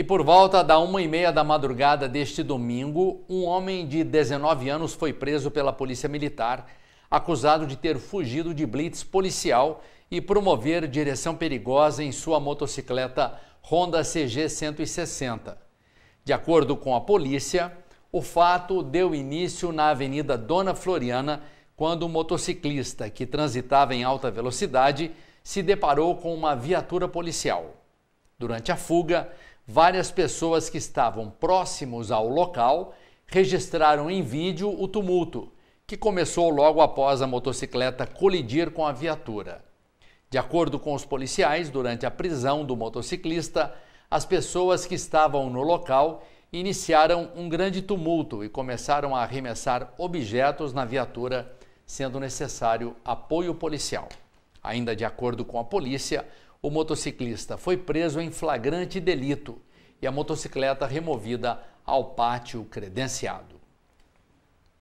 E por volta da uma e meia da madrugada deste domingo, um homem de 19 anos foi preso pela polícia militar, acusado de ter fugido de blitz policial e promover direção perigosa em sua motocicleta Honda CG 160. De acordo com a polícia, o fato deu início na Avenida Dona Floriana, quando o um motociclista que transitava em alta velocidade se deparou com uma viatura policial. Durante a fuga, Várias pessoas que estavam próximos ao local registraram em vídeo o tumulto, que começou logo após a motocicleta colidir com a viatura. De acordo com os policiais, durante a prisão do motociclista, as pessoas que estavam no local iniciaram um grande tumulto e começaram a arremessar objetos na viatura, sendo necessário apoio policial. Ainda de acordo com a polícia, o motociclista foi preso em flagrante delito e a motocicleta removida ao pátio credenciado.